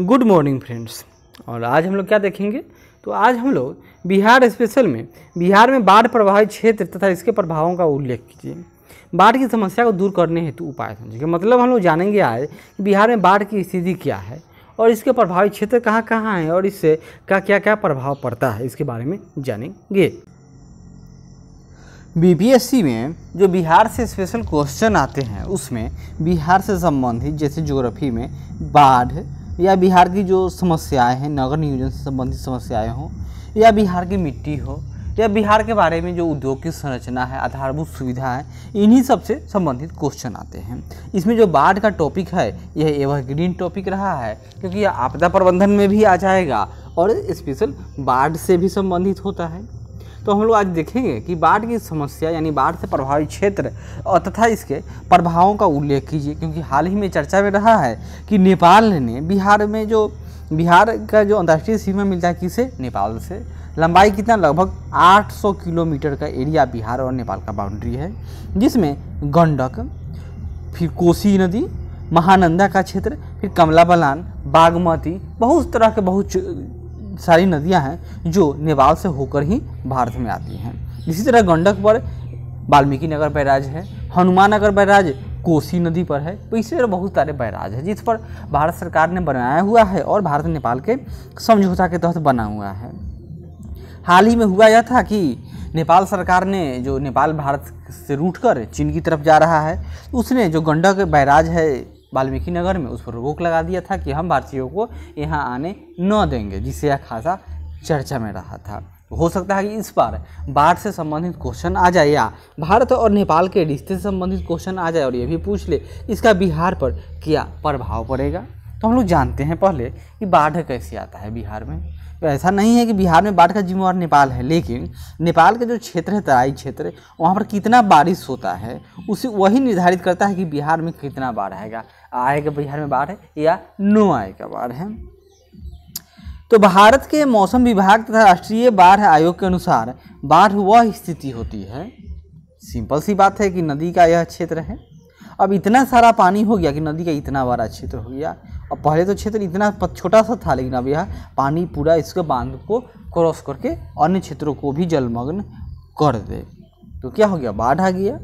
good morning friends और आज हम लोग क्या देखेंगे तो आज हम लोग बिहार स्पेशल में बिहार में बाढ़ प्रभावित क्षेत्र तथा इसके प्रभावों का उल्लेख कीजिए बाढ़ की समस्या को दूर करने हेतु उपाय समझिए मतलब हम लोग जानेंगे आज कि बिहार में बाढ़ की स्थिति क्या है और इसके प्रभावित क्षेत्र कहाँ कहाँ हैं और इससे क्या क्या क्या प्रभाव पड़ता है इसके बारे में जानेंगे बीपीएससी में जो बिहार से स्पेशल क्वेश्चन आते हैं उसमें बिहार से संबंधित जैसे ज्योग्राफी में बाढ़ या बिहार की जो समस्याएं हैं नगर नियोजन से संबंधित समस्याएं हों या बिहार की मिट्टी हो या बिहार के बारे में जो उद्योग की संरचना है आधारभूत सुविधा है इन्हीं सब से संबंधित क्वेश्चन आते हैं इसमें जो बाढ़ का टॉपिक है यह एवरग्रीन टॉपिक रहा है क्योंकि यह आपदा प्रबंधन में भी आ जाएगा और स्पेशल बाढ़ से भी संबंधित होता है तो हम लोग आज देखेंगे कि बाढ़ की समस्या यानी बाढ़ से प्रभावित क्षेत्र तथा इसके प्रभावों का उल्लेख कीजिए क्योंकि हाल ही में चर्चा में रहा है कि नेपाल ने बिहार में जो बिहार का जो अंतर्राष्ट्रीय सीमा मिलता है किसे नेपाल से लंबाई कितना लगभग 800 किलोमीटर का एरिया बिहार और नेपाल का बाउंड्री है जिसमें गंडक फिर कोसी नदी महानंदा का क्षेत्र फिर कमला बलान बागमती बहुत तरह के बहुत सारी नदियां हैं जो नेपाल से होकर ही भारत में आती हैं इसी तरह गंडक पर वाल्मीकि नगर बैराज है हनुमान नगर बैराज कोसी नदी पर है तो इसी तरह बहुत सारे बैराज है जिस पर भारत सरकार ने बनाया हुआ है और भारत नेपाल के समझौता के तहत बना हुआ है हाल ही में हुआ यह था कि नेपाल सरकार ने जो नेपाल भारत से रूट कर चीन की तरफ जा रहा है उसने जो गंडक बैराज है वाल्मीकि नगर में उस पर रोक लगा दिया था कि हम भारतीयों को यहाँ आने न देंगे जिससे यह खासा चर्चा में रहा था हो सकता है कि इस बार बाढ़ से संबंधित क्वेश्चन आ जाए या भारत और नेपाल के रिश्ते से संबंधित क्वेश्चन आ जाए और ये भी पूछ ले इसका बिहार पर क्या प्रभाव पड़ेगा तो हम लोग जानते हैं पहले कि बाढ़ कैसे आता है बिहार में ऐसा नहीं है कि बिहार में बाढ़ का जिम्मेवार नेपाल है लेकिन नेपाल का जो क्षेत्र है तराई क्षेत्र वहाँ पर कितना बारिश होता है उसे वही निर्धारित करता है कि बिहार में कितना बाढ़ आएगा आएगा बिहार में बाढ़ है या नो आएगा बाढ़ है तो भारत के मौसम विभाग तथा राष्ट्रीय बाढ़ आयोग के अनुसार बाढ़ वह स्थिति होती है सिंपल सी बात है कि नदी का यह क्षेत्र है अब इतना सारा पानी हो गया कि नदी का इतना बड़ा क्षेत्र हो गया और पहले तो क्षेत्र इतना छोटा सा था लेकिन अब यह पानी पूरा इसके बांध को क्रॉस करके अन्य क्षेत्रों को भी जलमग्न कर दे तो क्या हो गया बाढ़ आ गया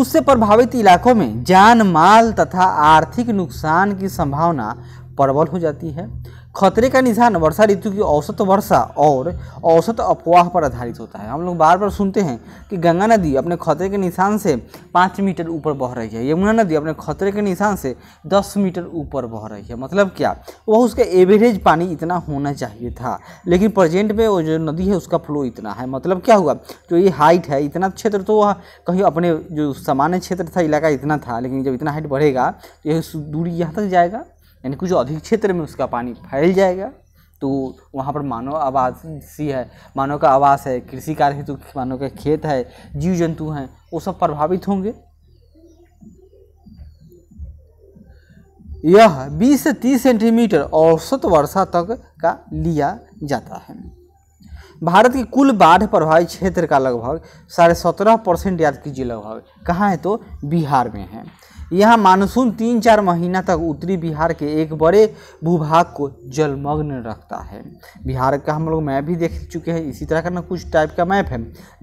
उससे प्रभावित इलाकों में जान माल तथा आर्थिक नुकसान की संभावना प्रबल हो जाती है खतरे का निशान वर्षा ऋतु की औसत वर्षा और औसत अफवाह पर आधारित होता है हम लोग बार बार सुनते हैं कि गंगा नदी अपने खतरे के निशान से पाँच मीटर ऊपर बह रही है यमुना नदी अपने खतरे के निशान से दस मीटर ऊपर बह रही है मतलब क्या वह उसका एवरेज पानी इतना होना चाहिए था लेकिन प्रजेंट में वो जो नदी है उसका फ्लो इतना है मतलब क्या हुआ जो ये हाइट है इतना क्षेत्र तो वह कहीं अपने जो सामान्य क्षेत्र था इलाका इतना था लेकिन जब इतना हाइट बढ़ेगा तो यह दूरी यहाँ तक जाएगा यानी कुछ अधिक क्षेत्र में उसका पानी फैल जाएगा तो वहाँ पर मानव सी है मानव का आवास है कृषि कार्य हेतु मानव का खेत है जीव जंतु हैं वो सब प्रभावित होंगे यह 20 से 30 सेंटीमीटर औसत वर्षा तक का लिया जाता है भारत के कुल बाढ़ प्रभावित क्षेत्र का लगभग साढ़े सत्रह परसेंट याद कीजिए लगभग कहाँ है तो बिहार में है यहाँ मानसून तीन चार महीना तक उत्तरी बिहार के एक बड़े भूभाग को जलमग्न रखता है बिहार का हम लोग मैप भी देख चुके हैं इसी तरह का ना कुछ टाइप का मैप है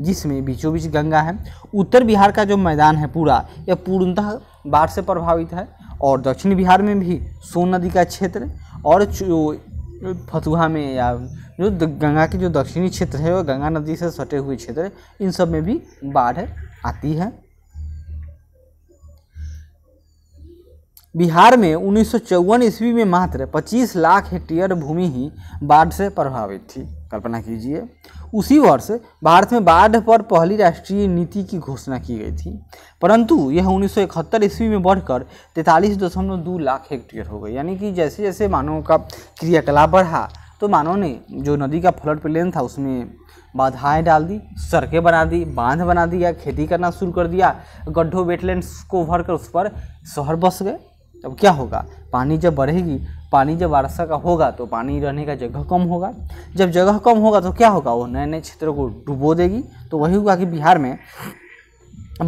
जिसमें बीचों बीच गंगा है उत्तर बिहार का जो मैदान है पूरा यह पूर्णतः बाढ़ से प्रभावित है और दक्षिण बिहार में भी सोन नदी का क्षेत्र और फतुहा में या जो गंगा के जो दक्षिणी क्षेत्र है वह गंगा नदी से सटे हुए क्षेत्र इन सब में भी बाढ़ आती है बिहार में उन्नीस ईस्वी में मात्र 25 लाख हेक्टेयर भूमि ही बाढ़ से प्रभावित थी कल्पना कीजिए उसी वर्ष भारत में बाढ़ पर पहली राष्ट्रीय नीति की घोषणा की गई थी परंतु यह उन्नीस ईस्वी में बढ़कर तैंतालीस दशमलव दो लाख हेक्टेयर हो गई यानी कि जैसे जैसे मानव का क्रियाकलाप बढ़ा तो मानव ने जो नदी का फ्लड प्लेन था उसमें बाधाएं डाल दी सड़कें बना दी बांध बना दिया खेती करना शुरू कर दिया गड्ढों वेटलैंड को भर कर उस पर शहर बस गए अब क्या होगा पानी जब बढ़ेगी पानी जब वर्षा का होगा तो पानी रहने का जगह कम होगा जब जगह कम होगा तो क्या होगा वो नए नए क्षेत्रों को डुबो देगी तो वही हुआ कि बिहार में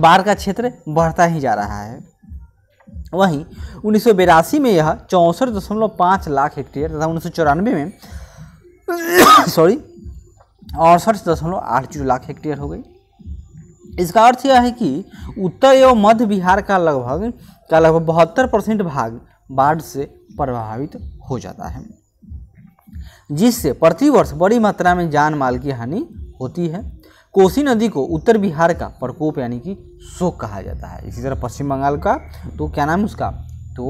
बाढ़ का क्षेत्र बढ़ता ही जा रहा है वहीं उन्नीस में यह चौंसठ दशमलव पाँच लाख हेक्टेयर तथा उन्नीस में सॉरी अड़सठ दशमलव आठ लाख हेक्टेयर हो गई इसका अर्थ यह है कि उत्तर एवं मध्य बिहार का लगभग का लगभग बहत्तर परसेंट भाग बाढ़ से प्रभावित हो जाता है जिससे प्रतिवर्ष बड़ी मात्रा में जान माल की हानि होती है कोसी नदी को उत्तर बिहार का प्रकोप यानी कि शोक कहा जाता है इसी तरह पश्चिम बंगाल का तो क्या नाम है उसका तो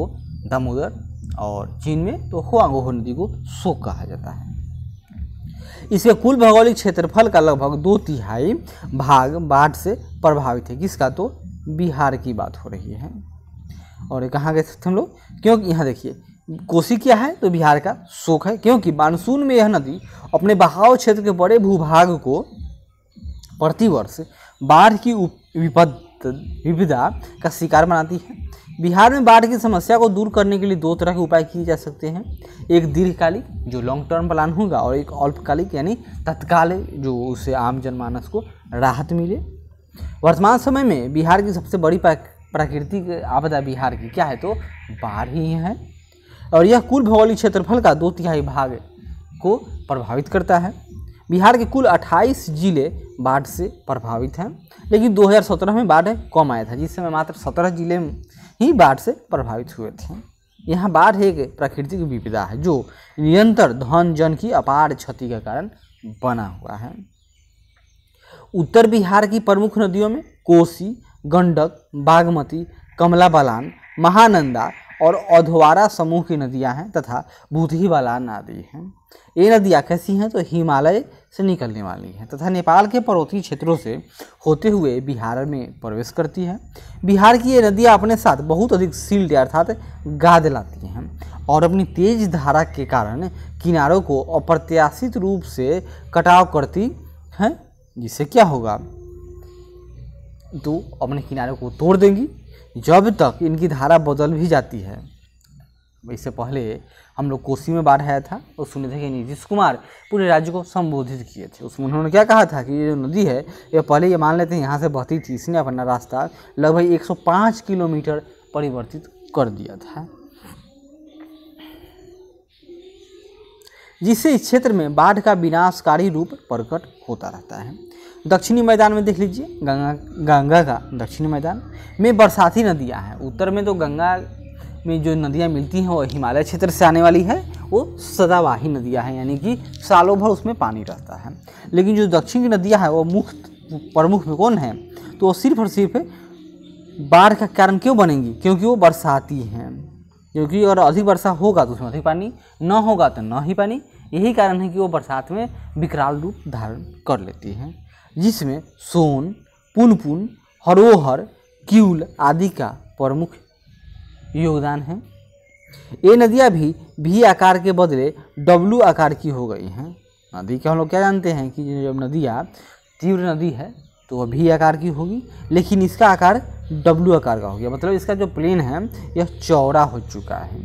दामोदर और चीन में तो हुआंगोहो नदी को शोक कहा जाता है इसके कुल भौगोलिक क्षेत्रफल का लगभग दो तिहाई भाग बाढ़ से प्रभावित है किसका तो बिहार की बात हो रही है और कहाँ गए थे हम लोग क्योंकि यहाँ देखिए कोसी क्या है तो बिहार का शोक है क्योंकि मानसून में यह नदी अपने बहाव क्षेत्र के बड़े भूभाग को प्रतिवर्ष बाढ़ की विपद विविधा का शिकार बनाती है बिहार में बाढ़ की समस्या को दूर करने के लिए दो तरह के उपाय किए जा सकते हैं एक दीर्घकालिक जो लॉन्ग टर्म प्लान होगा और एक अल्पकालिक यानी तत्काल जो उसे आम जनमानस को राहत मिले वर्तमान समय में बिहार की सबसे बड़ी प्राकृतिक आपदा बिहार की क्या है तो बाढ़ ही है और यह कुल भौगोलिक क्षेत्रफल का दो तिहाई भाग को प्रभावित करता है बिहार के कुल 28 जिले बाढ़ से प्रभावित हैं लेकिन 2017 में बाढ़ कम आया था जिस समय मात्र 17 जिले ही बाढ़ से प्रभावित हुए थे यहाँ बाढ़ एक प्राकृतिक विपदा है जो निरंतर धन जन की अपार क्षति का कारण बना हुआ है उत्तर बिहार की प्रमुख नदियों में कोसी गंडक बागमती कमला बलान महानंदा और अधवारा समूह की नदियां हैं तथा बूथी बलान आदि हैं ये नदियाँ कैसी हैं तो हिमालय से निकलने वाली हैं तथा नेपाल के पर्वतीय क्षेत्रों से होते हुए बिहार में प्रवेश करती हैं बिहार की ये नदियाँ अपने साथ बहुत अधिक सील्ड अर्थात गाद लाती हैं और अपनी तेज धारा के कारण किनारों को अप्रत्याशित रूप से कटाव करती हैं जिससे क्या होगा तो अपने किनारे को तोड़ देंगी जब तक इनकी धारा बदल भी जाती है इससे पहले हम लोग कोसी में बाढ़ आया था और सुने थे कि नीतीश कुमार पूरे राज्य को संबोधित किए थे उसमें उन्होंने क्या कहा था कि ये जो नदी है ये पहले ये मान लेते हैं यहाँ से बहती थी इसने अपना रास्ता लगभग 105 किलोमीटर परिवर्तित कर दिया था जिससे इस क्षेत्र में बाढ़ का विनाशकारी रूप प्रकट होता रहता है दक्षिणी मैदान में देख लीजिए गंगा गंगा का दक्षिणी मैदान में बरसाती नदियाँ हैं उत्तर में तो गंगा में जो नदियाँ मिलती हैं वो हिमालय क्षेत्र से आने वाली है वो सदावाही नदियाँ हैं यानी कि सालों भर उसमें पानी रहता है लेकिन जो दक्षिण की नदियाँ हैं वो मुख्य प्रमुख में कौन है तो वो सिर्फ और सिर्फ बाढ़ का कारण क्यों बनेंगी क्योंकि वो बरसाती हैं क्योंकि अगर अधिक वर्षा होगा तो उसमें अधिक पानी न होगा तो न ही पानी यही कारण है कि वो बरसात में विकराल रूप धारण कर लेती हैं जिसमें सोन पुनपुन हरोहर क्यूल आदि का प्रमुख योगदान है ये नदियाँ भी भी आकार के बदले डब्लू आकार की हो गई हैं नदी के हम लोग क्या जानते हैं कि जब नदियाँ तीव्र नदी है तो वह भी आकार की होगी लेकिन इसका आकार डब्लू आकार का हो गया मतलब इसका जो प्लेन है यह चौड़ा हो चुका है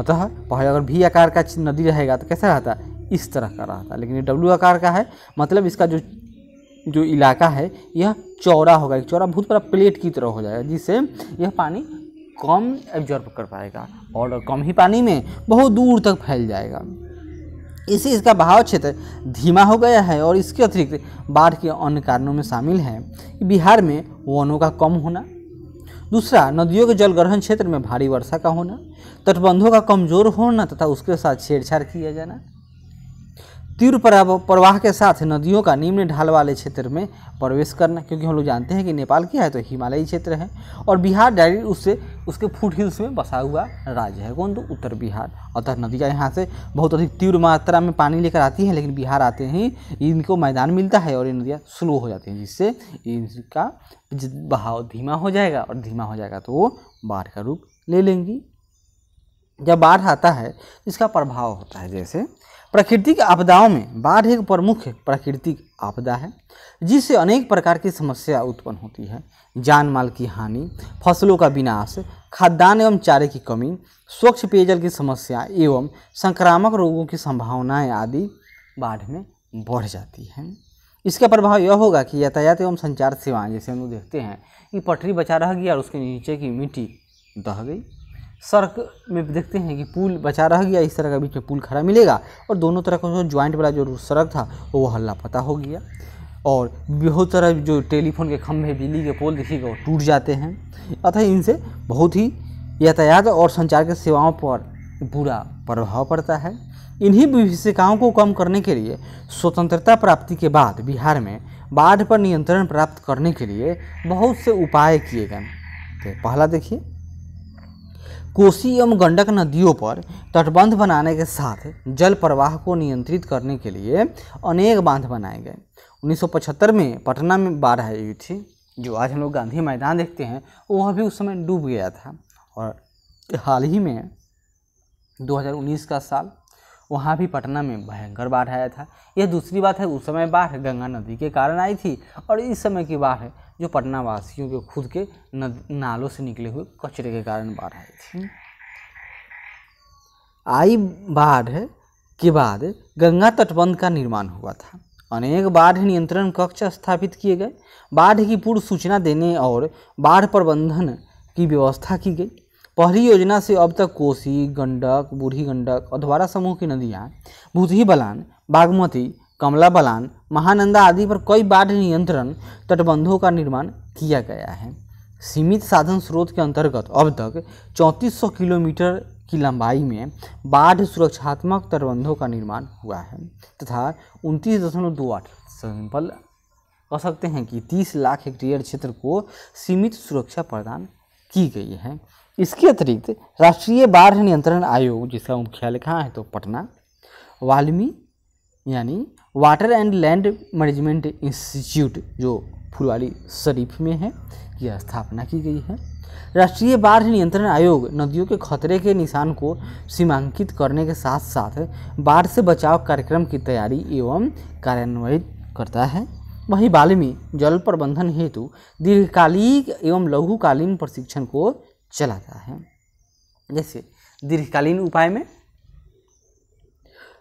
अतः पहले अगर भी आकार का नदी रहेगा तो कैसा रहता इस तरह का रहता लेकिन ये डब्लू आकार का है मतलब इसका जो जो इलाका है यह चौड़ा होगा एक चौड़ा बहुत बड़ा प्लेट की तरह हो जाएगा जिससे यह पानी कम एब्जॉर्ब कर पाएगा और कम ही पानी में बहुत दूर तक फैल जाएगा इसी इसका बहाव क्षेत्र धीमा हो गया है और इसके अतिरिक्त बाढ़ के अन्य कारणों में शामिल है बिहार में वनों का कम होना दूसरा नदियों के जलग्रहण क्षेत्र में भारी वर्षा का होना तटबंधों का कमजोर होना तथा उसके साथ छेड़छाड़ किया जाना तीव्र प्रवाह के साथ नदियों का निम्न ढाल वाले क्षेत्र में प्रवेश करना क्योंकि हम लोग जानते हैं कि नेपाल क्या है तो हिमालयी क्षेत्र है और बिहार डायरेक्ट उससे उसके फुट हिल्स में बसा हुआ राज्य है कौन तो उत्तर बिहार अतः नदियाँ यहाँ से बहुत अधिक तीव्र मात्रा में पानी लेकर आती हैं लेकिन बिहार आते ही इनको मैदान मिलता है और ये नदियाँ स्लो हो जाती हैं जिससे इनका बहाव धीमा हो जाएगा और धीमा हो जाएगा तो वो बाढ़ का रूप ले लेंगी जब बाढ़ आता है इसका प्रभाव होता है जैसे प्राकृतिक आपदाओं में बाढ़ एक प्रमुख प्राकृतिक आपदा है जिससे अनेक प्रकार की समस्या उत्पन्न होती है जान माल की हानि फसलों का विनाश खाद्यान्न एवं चारे की कमी स्वच्छ पेयजल की समस्या एवं संक्रामक रोगों की संभावनाएं आदि बाढ़ में बढ़ जाती हैं इसका प्रभाव यह होगा कि यातायात एवं संचार सेवाएं जैसे हम लोग देखते हैं कि पटरी बचा रह गई और उसके नीचे की मिट्टी दह गई सड़क में देखते हैं कि पुल बचा रह गया इस तरह का बीच में पुल खड़ा मिलेगा और दोनों तरह का जो ज्वाइंट वाला जो सड़क था वो हल्ला पता हो गया और बहुत तरह जो टेलीफोन के खम्भे बिजली के पोल देखिएगा वो टूट जाते हैं अतः इनसे बहुत ही यातायात और संचार के सेवाओं पर बुरा प्रभाव पड़ता है इन्हीं विभिषिकाओं को कम करने के लिए स्वतंत्रता प्राप्ति के बाद बिहार में बाढ़ पर नियंत्रण प्राप्त करने के लिए बहुत से उपाय किए गए पहला देखिए कोसी एवं गंडक नदियों पर तटबंध बनाने के साथ जल प्रवाह को नियंत्रित करने के लिए अनेक बांध बनाए गए 1975 में पटना में बाढ़ आई हुई थी जो आज हम लोग गांधी मैदान देखते हैं वह भी उस समय डूब गया था और हाल ही में 2019 का साल वहाँ भी पटना में भयंकर बाढ़ आया था यह दूसरी बात है उस समय बाढ़ गंगा नदी के कारण आई थी और इस समय की बाढ़ है जो पटना वासियों के खुद के नद, नालों से निकले हुए कचरे के कारण बाढ़ आई थी आई बाढ़ के बाद गंगा तटबंध का निर्माण हुआ था अनेक बाढ़ नियंत्रण कक्ष स्थापित किए गए बाढ़ की पूर्व सूचना देने और बाढ़ प्रबंधन की व्यवस्था की गई पहली योजना से अब तक कोसी गंडक बूढ़ी गंडक अधवारा समूह की नदियाँ भूतही बलान बागमती कमला बलान महानंदा आदि पर कई बाढ़ नियंत्रण तटबंधों का निर्माण किया गया है सीमित साधन स्रोत के अंतर्गत अब तक 3400 किलोमीटर की लंबाई में बाढ़ सुरक्षात्मक तटबंधों का निर्माण हुआ है तथा उनतीस दशमलव दो आठ सिंपल कह सकते हैं कि 30 लाख हेक्टेयर क्षेत्र को सीमित सुरक्षा प्रदान की गई है इसके अतिरिक्त राष्ट्रीय बाढ़ नियंत्रण आयोग जिसका मुख्यालय कहाँ है तो पटना वाल्मी यानी water and land management institute जो फुलवाली शरीफ में है यह स्थापना की गई है राष्ट्रीय बाढ़ नियंत्रण आयोग नदियों के खतरे के निशान को सीमांकित करने के साथ साथ बाढ़ से बचाव कार्यक्रम की तैयारी एवं कार्यान्वयन करता है वहीं बाल्मी जल प्रबंधन हेतु दीर्घकालिक एवं लघुकालीन प्रशिक्षण को चला गया है जैसे दीर्घकालीन उपाय में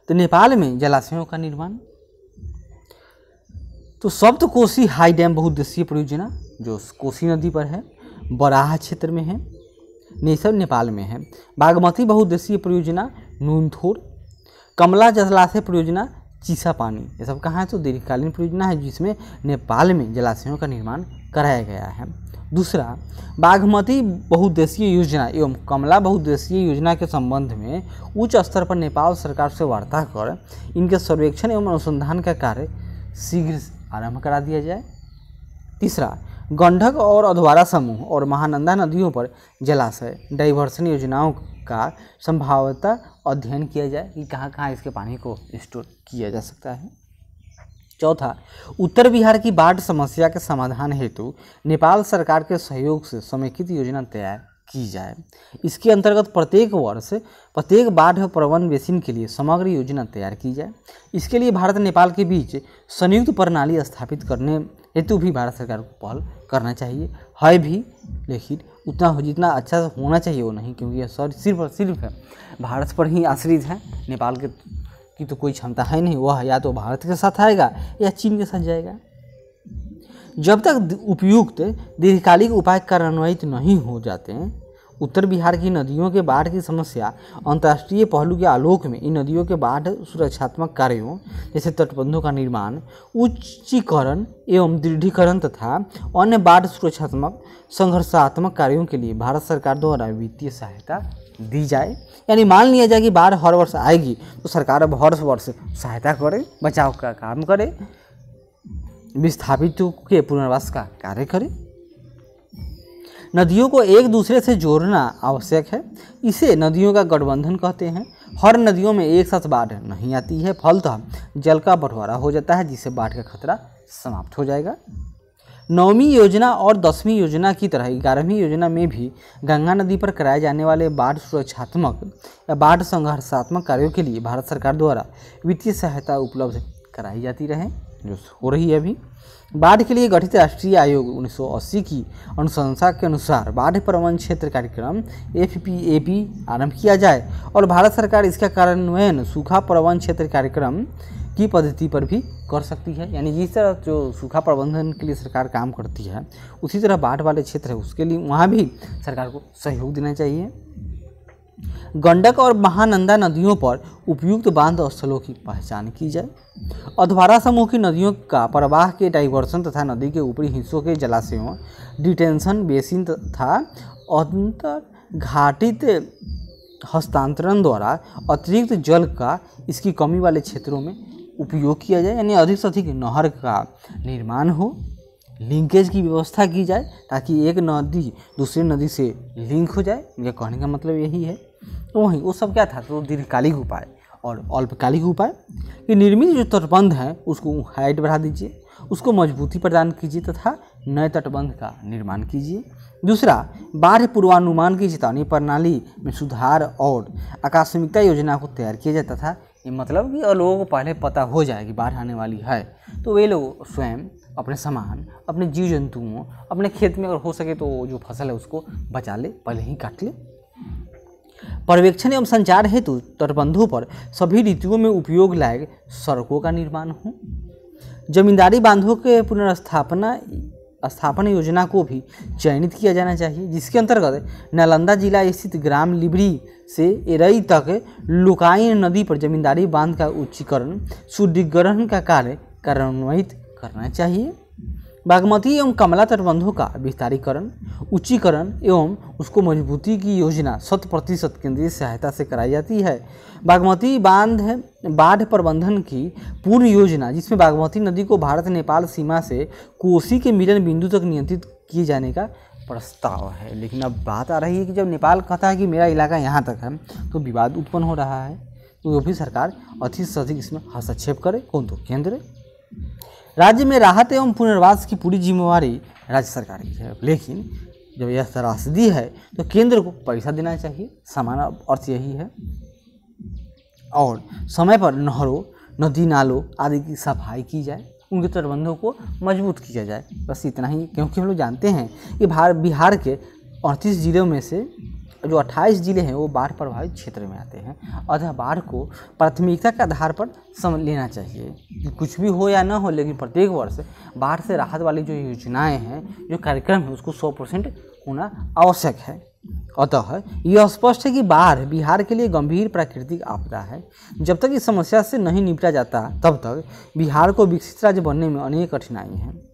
तो नेपाल में जलाशयों का निर्माण तो सप्तकोशी तो हाई डैम बहुउद्देशीय परियोजना जो कोसी नदी पर है बराह क्षेत्र में है ये सब नेपाल में है बागमती बहुउद्देशीय परियोजना नूनथोर कमला जलाशय परियोजना चीसा पानी ये सब कहाँ है तो दीर्घकालीन परियोजना है जिसमें नेपाल में जलाशयों का निर्माण कराया गया है दूसरा बागमती बहुद्देशीय योजना एवं कमला बहुद्देशीय योजना के संबंध में उच्च स्तर पर नेपाल सरकार से वार्ता कर इनके सर्वेक्षण एवं अनुसंधान का कार्य शीघ्र आरंभ करा दिया जाए तीसरा गंडक और अधवारा समूह और महानंदा नदियों पर जलाशय डाइवर्सन योजनाओं का संभावता अध्ययन किया जाए कि कहाँ कहाँ इसके पानी को स्टोर किया जा सकता है चौथा उत्तर बिहार की बाढ़ समस्या के समाधान हेतु नेपाल सरकार के सहयोग से समेकित योजना तैयार की जाए इसके अंतर्गत प्रत्येक वर्ष प्रत्येक बाढ़ प्रबंध बेसिन के लिए समग्र योजना तैयार की जाए इसके लिए भारत नेपाल के बीच संयुक्त प्रणाली स्थापित करने हेतु भी भारत सरकार को पहल करना चाहिए है भी लेकिन उतना हो जितना अच्छा होना चाहिए वो नहीं क्योंकि यह सर सिर्फ और सिर्फ भारत पर ही आश्रित है नेपाल के तो- की तो कोई क्षमता है नहीं वह या तो भारत के साथ आएगा या चीन के साथ जाएगा जब तक उपयुक्त दीर्घकालिक उपाय कार्यान्वित नहीं हो जाते हैं उत्तर बिहार की नदियों के बाढ़ की समस्या अंतर्राष्ट्रीय पहलू के आलोक में इन नदियों के बाढ़ सुरक्षात्मक कार्यों जैसे तटबंधों का निर्माण उच्चीकरण एवं दृढ़ीकरण तथा अन्य बाढ़ सुरक्षात्मक संघर्षात्मक कार्यों के लिए भारत सरकार द्वारा वित्तीय सहायता दी जाए यानी मान लिया जाए कि बाढ़ हर वर्ष आएगी तो सरकार अब हर वर्ष सहायता करे बचाव का काम करे विस्थापितों के पुनर्वास का कार्य करे नदियों को एक दूसरे से जोड़ना आवश्यक है इसे नदियों का गठबंधन कहते हैं हर नदियों में एक साथ बाढ़ नहीं आती है फलतः जल का बंटवारा हो जाता है जिससे बाढ़ का खतरा समाप्त हो जाएगा नौवीं योजना और दसवीं योजना की तरह ग्यारहवीं योजना में भी गंगा नदी पर कराए जाने वाले बाढ़ सुरक्षात्मक या बाढ़ संघर्षात्मक कार्यों के लिए भारत सरकार द्वारा वित्तीय सहायता उपलब्ध कराई जाती रहे जो हो रही है अभी बाढ़ के लिए गठित राष्ट्रीय आयोग 1980 की अनुशंसा के अनुसार बाढ़ प्रबंधन क्षेत्र कार्यक्रम एफ आरंभ किया जाए और भारत सरकार इसका कार्यान्वयन सूखा प्रबंधन क्षेत्र कार्यक्रम की पद्धति पर भी कर सकती है यानी जिस तरह जो सूखा प्रबंधन के लिए सरकार काम करती है उसी तरह बाढ़ वाले क्षेत्र है उसके लिए वहाँ भी सरकार को सहयोग देना चाहिए गंडक और महानंदा नदियों पर उपयुक्त बांध स्थलों की पहचान की जाए अधवारा समूह की नदियों का प्रवाह के डाइवर्सन तथा नदी के ऊपरी हिस्सों के जलाशयों डिटेंशन बेसिन तथा अंतर घाटित हस्तांतरण द्वारा अतिरिक्त जल का इसकी कमी वाले क्षेत्रों में उपयोग किया जाए यानी अधिक से अधिक नहर का निर्माण हो लिंकेज की व्यवस्था की जाए ताकि एक नदी दूसरी नदी से लिंक हो जाए यह कहने का मतलब यही है तो वहीं वो सब क्या था तो दीर्घकालिक उपाय और अल्पकालिक उपाय कि निर्मित जो तटबंध है उसको हाइट बढ़ा दीजिए उसको मजबूती प्रदान कीजिए तथा नए तटबंध का निर्माण कीजिए दूसरा बाढ़ पूर्वानुमान की चेतावनी प्रणाली में सुधार और आकस्मिकता योजना को तैयार किया जाता था ये मतलब कि लोगों को पहले पता हो जाए कि बाढ़ आने वाली है तो वे लोग स्वयं अपने सामान अपने जीव जंतुओं अपने खेत में अगर हो सके तो जो फसल है उसको बचा ले पहले ही काट ले पर्यवेक्षण एवं संचार हेतु तटबंधों पर सभी ऋतुओं में उपयोग लायक सड़कों का निर्माण हो जमींदारी बांधों के पुनर्स्थापना स्थापना योजना को भी चयनित किया जाना चाहिए जिसके अंतर्गत नालंदा जिला स्थित ग्राम लिबरी से एरई तक लुकाइन नदी पर जमींदारी बांध का उच्चीकरण सुदृढ़ीकरण का कार्य कार्यान्वित करना चाहिए बागमती एवं कमला तटबंधों का विस्तारीकरण उच्चीकरण एवं उसको मजबूती की योजना शत प्रतिशत केंद्रीय सहायता से कराई जाती है बागमती बांध बाढ़ प्रबंधन की पूर्ण योजना जिसमें बागमती नदी को भारत नेपाल सीमा से कोसी के मिलन बिंदु तक नियंत्रित किए जाने का प्रस्ताव है लेकिन अब बात आ रही है कि जब नेपाल कहता है कि मेरा इलाका यहाँ तक है तो विवाद उत्पन्न हो रहा है तो वो भी सरकार अधिक से अधिक इसमें हस्तक्षेप करे कौन तो केंद्र राज्य में राहत एवं पुनर्वास की पूरी जिम्मेवारी राज्य सरकार की है लेकिन जब यह त्रासदी है तो केंद्र को पैसा देना चाहिए समान अर्थ यही है और समय पर नहरों नदी नालों आदि की सफाई की जाए उनके तटबंधों को मजबूत किया जाए बस इतना ही क्योंकि हम लोग जानते हैं कि भार बिहार के अड़तीस जिलों में से जो 28 जिले हैं वो बाढ़ प्रभावित क्षेत्र में आते हैं अतः बाढ़ को प्राथमिकता के आधार पर समझ लेना चाहिए कुछ भी हो या ना हो लेकिन प्रत्येक वर्ष बाढ़ से राहत वाली जो योजनाएं हैं जो कार्यक्रम है उसको सौ परसेंट होना आवश्यक है अतः यह स्पष्ट है कि बाढ़ बिहार के लिए गंभीर प्राकृतिक आपदा है जब तक इस समस्या से नहीं निपटा जाता तब तक बिहार को विकसित राज्य बनने में अनेक कठिनाई हैं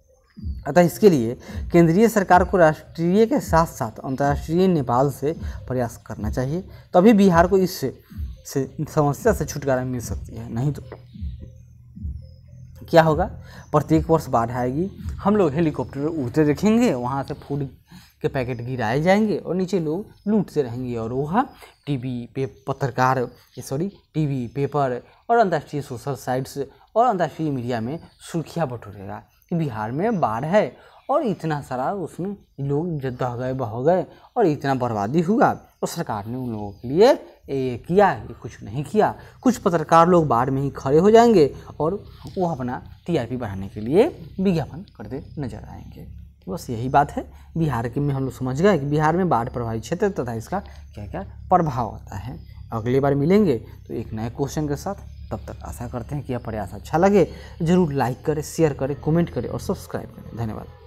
अतः इसके लिए केंद्रीय सरकार को राष्ट्रीय के साथ साथ अंतर्राष्ट्रीय नेपाल से प्रयास करना चाहिए तभी बिहार को इस से समस्या से छुटकारा मिल सकती है नहीं तो क्या होगा प्रत्येक वर्ष बाढ़ आएगी हम लोग हेलीकॉप्टर उड़ते देखेंगे वहाँ से फूड के पैकेट गिराए जाएंगे और नीचे लोग लूटते रहेंगे और वह टीवी पे पत्रकार सॉरी टीवी पेपर और अंतर्राष्ट्रीय सोशल साइट्स और अंतर्राष्ट्रीय मीडिया में सुर्खियाँ बटोरेगा कि बिहार में बाढ़ है और इतना सारा उसमें लोग जो दह गए बह गए और इतना बर्बादी हुआ और तो सरकार ने उन लोगों के लिए ये किया ये कुछ नहीं किया कुछ पत्रकार लोग बाढ़ में ही खड़े हो जाएंगे और वो अपना टीआरपी बढ़ाने के लिए विज्ञापन करते नजर आएंगे बस यही बात है बिहार के में हम लोग समझ गए कि बिहार में बाढ़ प्रभावित क्षेत्र तथा इसका क्या क्या प्रभाव होता है अगली बार मिलेंगे तो एक नए क्वेश्चन के साथ तब तक आशा करते हैं कि यह प्रयास अच्छा लगे ज़रूर लाइक करें शेयर करें कमेंट करें और सब्सक्राइब करें धन्यवाद